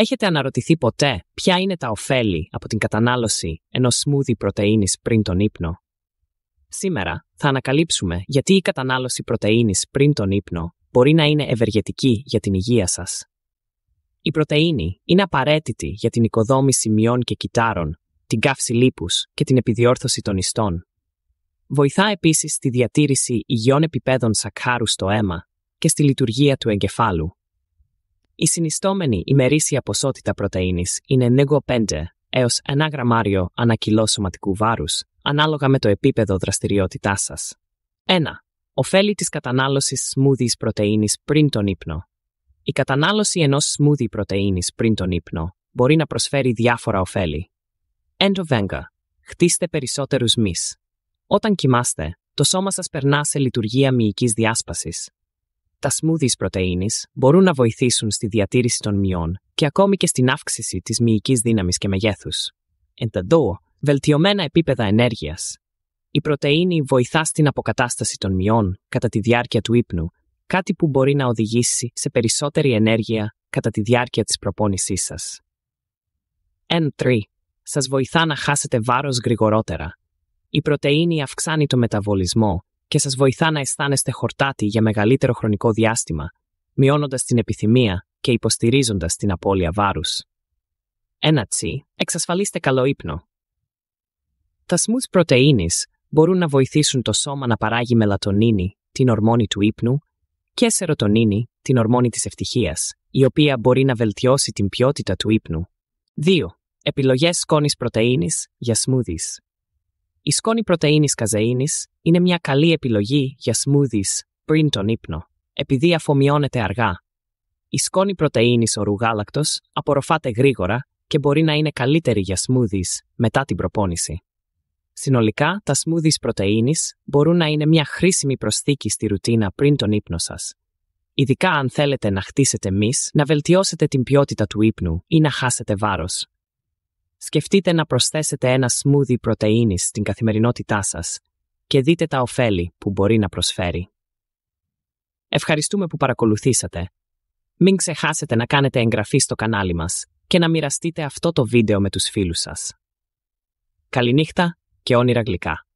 Έχετε αναρωτηθεί ποτέ ποια είναι τα ωφέλη από την κατανάλωση ενός smoothie πρωτεΐνης πριν τον ύπνο. Σήμερα θα ανακαλύψουμε γιατί η κατανάλωση πρωτεΐνης πριν τον ύπνο μπορεί να είναι ευεργετική για την υγεία σας. Η πρωτεΐνη είναι απαραίτητη για την οικοδόμηση μειών και κυτάρων, την καύση λίπους και την επιδιόρθωση των ιστών. Βοηθά επίσης στη διατήρηση υγιών επιπέδων σακχάρου στο αίμα και στη λειτουργία του εγκεφάλου. Η συνιστόμενη ημερήσια ποσότητα πρωτεΐνης είναι 5 έως 1 γραμμάριο ανά κιλό σωματικού βάρους, ανάλογα με το επίπεδο δραστηριότητάς σας. 1. Οφέλη της κατανάλωσης smoothies πρωτεΐνης πριν τον ύπνο. Η κατανάλωση ενός smoothie πρωτεΐνης πριν τον ύπνο μπορεί να προσφέρει διάφορα ωφέλη. Venga. Χτίστε περισσότερους μυς. Όταν κοιμάστε, το σώμα σας περνά σε λειτουργία μυϊκής διάσπασης τα smoothies πρωτεΐνης μπορούν να βοηθήσουν στη διατήρηση των μειών και ακόμη και στην αύξηση της μυϊκής δύναμης και μεγέθους. Ενταντώ, βελτιωμένα επίπεδα ενέργειας. Η πρωτεΐνη βοηθά στην αποκατάσταση των μειών κατά τη διάρκεια του ύπνου, κάτι που μπορεί να οδηγήσει σε περισσότερη ενέργεια κατά τη διάρκεια της προπόνησής σας. N3. Σας βοηθά να χάσετε βάρος γρηγορότερα. Η πρωτεΐνη αυξάνει το μεταβολισμό και σας βοηθά να αισθάνεστε χορτάτη για μεγαλύτερο χρονικό διάστημα, μειώνοντας την επιθυμία και υποστηρίζοντας την απώλεια βάρους. Ένα τσι, εξασφαλίστε καλό ύπνο. Τα smooth πρωτεΐνης μπορούν να βοηθήσουν το σώμα να παράγει μελατονίνη, την ορμόνη του ύπνου, και σερωτονίνη, την ορμόνη της ευτυχίας, η οποία μπορεί να βελτιώσει την ποιότητα του ύπνου. 2. Επιλογές σκόνης πρωτεΐνης για smoothies. Η σκόνη πρωτεΐνης καζεΐνης είναι μια καλή επιλογή για smoothies πριν τον ύπνο, επειδή αφομοιώνεται αργά. Η σκόνη πρωτεΐνης ορού γάλακτος απορροφάται γρήγορα και μπορεί να είναι καλύτερη για smoothies μετά την προπόνηση. Συνολικά, τα smoothies πρωτεΐνης μπορούν να είναι μια χρήσιμη προσθήκη στη ρουτίνα πριν τον ύπνο σας. Ειδικά αν θέλετε να χτίσετε μυς, να βελτιώσετε την ποιότητα του ύπνου ή να χάσετε βάρος, Σκεφτείτε να προσθέσετε ένα smoothie πρωτεΐνης στην καθημερινότητά σας και δείτε τα ωφέλη που μπορεί να προσφέρει. Ευχαριστούμε που παρακολουθήσατε. Μην ξεχάσετε να κάνετε εγγραφή στο κανάλι μας και να μοιραστείτε αυτό το βίντεο με τους φίλους σας. Καληνύχτα και όνειρα γλυκά.